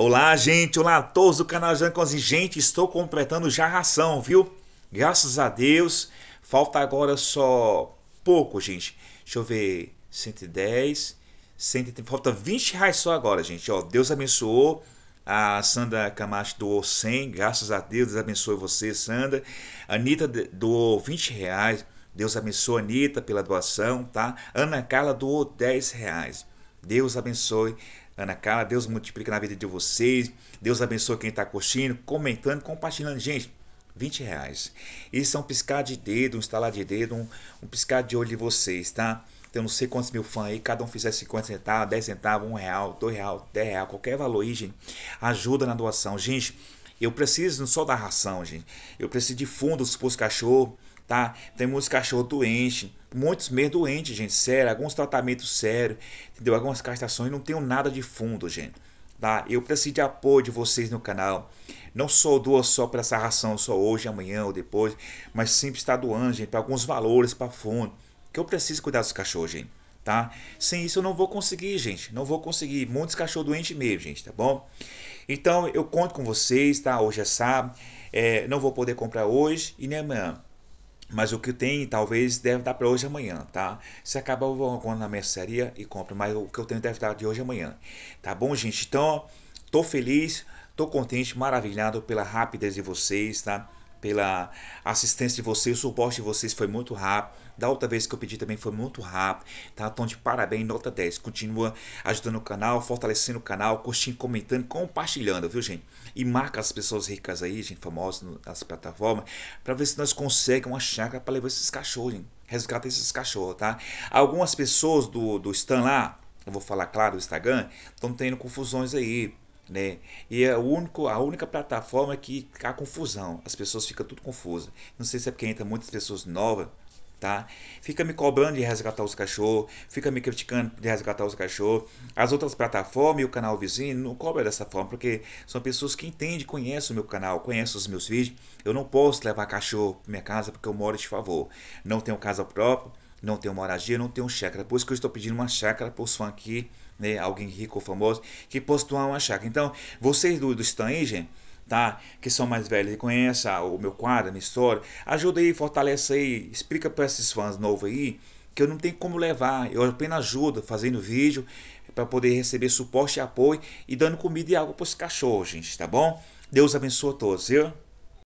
Olá, gente! Olá a todos do canal Jancozinho. Gente, estou completando já a ração, viu? Graças a Deus. Falta agora só pouco, gente. Deixa eu ver. 110, 130. Falta 20 reais só agora, gente. Ó, Deus abençoou. A Sandra Camacho doou 100. Graças a Deus. Deus abençoe você, Sandra. A Anitta doou 20 reais. Deus abençoe a Anitta pela doação, tá? Ana Carla doou 10 reais. Deus abençoe Ana Carla, Deus multiplica na vida de vocês. Deus abençoe quem está curtindo, comentando, compartilhando. Gente, 20 reais. Isso é um piscar de dedo, um estalar de dedo, um, um piscar de olho de vocês, tá? Tem então, não sei quantos mil fãs aí, cada um fizer 50 centavos, 10 centavos, 1 real, 2 real, 10 real, qualquer valor aí, gente, ajuda na doação. Gente, eu preciso não só da ração, gente. Eu preciso de fundos para os cachorros tá? Temos cachorro doente, muitos meses doentes, gente, sério, alguns tratamentos sérios, entendeu? Algumas castrações, não tenho nada de fundo, gente, tá? Eu preciso de apoio de vocês no canal. Não sou doa só para essa ração, só hoje, amanhã ou depois, mas sempre está doando, gente, para alguns valores, para fundo, que eu preciso cuidar dos cachorros, gente. Tá? Sem isso eu não vou conseguir, gente. Não vou conseguir. Muitos cachorros doentes mesmo, gente, tá bom? Então eu conto com vocês, tá? Hoje é sábado. É, não vou poder comprar hoje e nem amanhã mas o que tem, talvez, deve dar para hoje e amanhã, tá? Se acabar, eu vou na mercearia e compro. Mas o que eu tenho deve dar de hoje e amanhã. Tá bom, gente? Então, ó, tô feliz, tô contente, maravilhado pela rapidez de vocês, tá? pela assistência de vocês, o suporte de vocês foi muito rápido. Da outra vez que eu pedi também foi muito rápido, tá? Então de parabéns, nota 10. Continua ajudando o canal, fortalecendo o canal, curtindo, comentando, compartilhando, viu, gente? E marca as pessoas ricas aí, gente, famosas nas plataformas, para ver se nós conseguimos uma chácara para levar esses cachorros, gente. Resgata esses cachorros, tá? Algumas pessoas do, do Stan lá, eu vou falar claro, do Instagram, estão tendo confusões aí né? E é o único, a única plataforma que há confusão. As pessoas ficam tudo confusas. Não sei se é porque entra muitas pessoas novas, tá? Fica me cobrando de resgatar os cachorros, fica me criticando de resgatar os cachorros. As outras plataformas e o canal vizinho não cobra dessa forma, porque são pessoas que entendem, conhecem o meu canal, conhecem os meus vídeos. Eu não posso levar cachorro para minha casa porque eu moro de favor. Não tenho casa própria não tenho uma moradia, não tenho chácara. Por isso que eu estou pedindo uma chácara para os fãs aqui, né? Alguém rico ou famoso que possa doar uma chácara. Então, vocês do, do Stangen, tá? Que são mais velhos e conhecem o meu quadro, a minha história, ajuda aí, fortalece aí, explica para esses fãs novos aí que eu não tenho como levar, eu apenas ajudo fazendo vídeo para poder receber suporte e apoio e dando comida e água para os cachorros, gente, tá bom? Deus abençoe a todos, viu?